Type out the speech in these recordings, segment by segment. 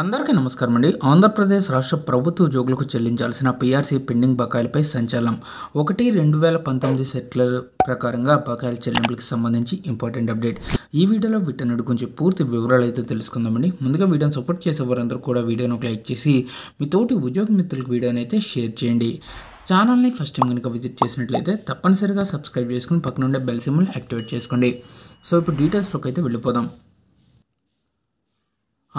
అందరికీ నమస్కారం అండి ఆంధ్రప్రదేశ్ రాష్ట్ర ప్రభుత్వ ఉద్యోగులకు చెల్లించాల్సిన పీఆర్సీ పెండింగ్ బకాయిలపై సంచలనం ఒకటి రెండు వేల పంతొమ్మిది సెట్లర్ ప్రకారంగా బకాయిల చెల్లింపులకు సంబంధించి ఇంపార్టెంట్ అప్డేట్ ఈ వీడియోలో వీటిని గురించి పూర్తి వివరాలు అయితే తెలుసుకుందామండి ముందుగా వీడియోని సపోర్ట్ చేసే వారందరూ కూడా వీడియోను లైక్ చేసి మీ తోటి ఉద్యోగ మిత్రులకు వీడియోని అయితే షేర్ చేయండి ఛానల్ని ఫస్ట్ టైం కనుక విజిట్ చేసినట్లయితే తప్పనిసరిగా సబ్స్క్రైబ్ చేసుకుని పక్కనుండే బెల్ సిమ్ని యాక్టివేట్ చేసుకోండి సో ఇప్పుడు డీటెయిల్స్లోకి అయితే వెళ్ళిపోదాం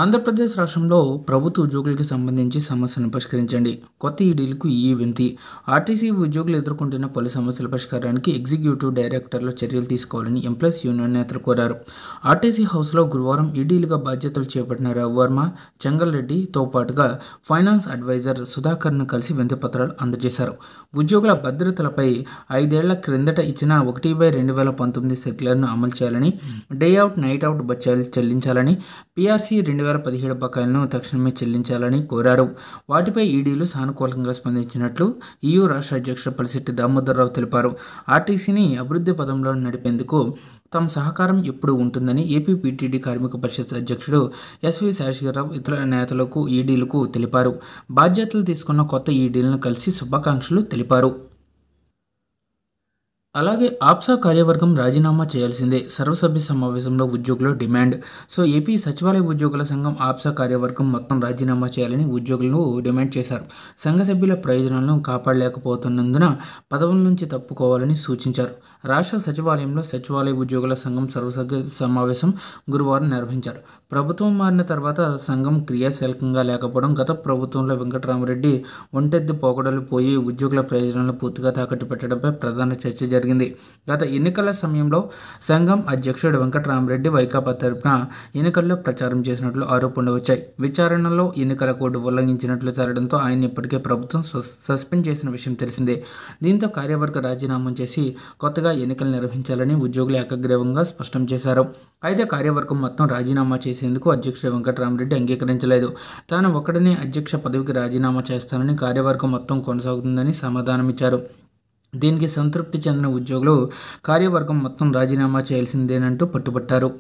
ఆంధ్రప్రదేశ్ రాష్ట్రంలో ప్రభుత్వ ఉద్యోగులకు సంబంధించి సమస్యను పరిష్కరించండి కొత్త ఈడీలకు ఈ వింతి ఆర్టీసీ ఉద్యోగులు ఎదుర్కొంటున్న పలు సమస్యల పరిష్కారానికి ఎగ్జిక్యూటివ్ డైరెక్టర్లు చర్యలు తీసుకోవాలని ఎంప్లాయీస్ యూనియన్ నేతలు కోరారు ఆర్టీసీ హౌస్లో గురువారం ఈడీలుగా బాధ్యతలు చేపట్టిన రవివర్మ చెంగల్రెడ్డితో పాటుగా ఫైనాన్స్ అడ్వైజర్ సుధాకర్ను కలిసి వినతి పత్రాలు అందజేశారు ఉద్యోగుల భద్రతలపై ఐదేళ్ల క్రిందట ఇచ్చిన ఒకటి బై రెండు వేల పంతొమ్మిది సెక్యులర్ను అమలు చేయాలని డే అవుట్ నైట్ అవుట్ బచ్చాలు చెల్లించాలని పీఆర్సీ రెండు వేల పదిహేడు బకాయిలను తక్షణమే చెల్లించాలని కోరారు వాటిపై ఈడీలు సానుకూలంగా స్పందించినట్లు ఈయూ రాష్ట్ర అధ్యక్షుడు పలిశెట్టి దామోదరరావు తెలిపారు ఆర్టీసీని అభివృద్ధి పదంలో నడిపేందుకు తమ సహకారం ఎప్పుడు ఉంటుందని ఏపీ పీటీడీ కార్మిక పరిషత్ అధ్యక్షుడు ఎస్వి శేషగిరరావు ఇతర నేతలకు ఈడీలకు తెలిపారు బాధ్యతలు తీసుకున్న కొత్త ఈడీలను కలిసి శుభాకాంక్షలు తెలిపారు అలాగే ఆప్సా కార్యవర్గం రాజీనామా చేయాల్సిందే సర్వసభ్య సమావేశంలో ఉద్యోగుల డిమాండ్ సో ఏపీ సచివాలయ ఉద్యోగుల సంఘం ఆప్సా కార్యవర్గం మొత్తం రాజీనామా చేయాలని ఉద్యోగులను డిమాండ్ చేశారు సంఘ సభ్యుల ప్రయోజనాలను కాపాడలేకపోతున్నందున పదవుల నుంచి తప్పుకోవాలని సూచించారు రాష్ట్ర సచివాలయంలో సచివాలయ ఉద్యోగుల సంఘం సర్వసభ్య సమావేశం గురువారం నిర్వహించారు ప్రభుత్వం మారిన తర్వాత సంఘం క్రియాశీలకంగా లేకపోవడం గత ప్రభుత్వంలో వెంకటరామరెడ్డి ఒంటెద్దు పోకడలు పోయి ఉద్యోగుల ప్రయోజనాలను పూర్తిగా తాకట్టు పెట్టడంపై ప్రధాన చర్చ జరిగింది జరిగింది గత ఎన్నికల సమయంలో సంఘం అధ్యక్షుడు వెంకటరామరెడ్డి వైకాపా తరపున ఎన్నికల్లో ప్రచారం చేసినట్లు ఆరోపణలు వచ్చాయి విచారణలో ఎన్నికల కోడ్ ఉల్లంఘించినట్లు తేలడంతో ఆయన ఇప్పటికే ప్రభుత్వం సస్పెండ్ చేసిన విషయం తెలిసిందే దీంతో కార్యవర్గ రాజీనామా చేసి కొత్తగా ఎన్నికలు నిర్వహించాలని ఉద్యోగులు ఏకగ్రీవంగా స్పష్టం చేశారు అయితే కార్యవర్గం మొత్తం రాజీనామా చేసేందుకు అధ్యక్షుడు వెంకటరామరెడ్డి అంగీకరించలేదు తాను ఒక్కడనే అధ్యక్ష పదవికి రాజీనామా చేస్తానని కార్యవర్గం మొత్తం కొనసాగుతుందని సమాధానమిచ్చారు దీనికి సంతృప్తి చెందిన ఉద్యోగులు కార్యవర్గం మొత్తం రాజీనామా చేయాల్సిందేనంటూ పట్టుబట్టారు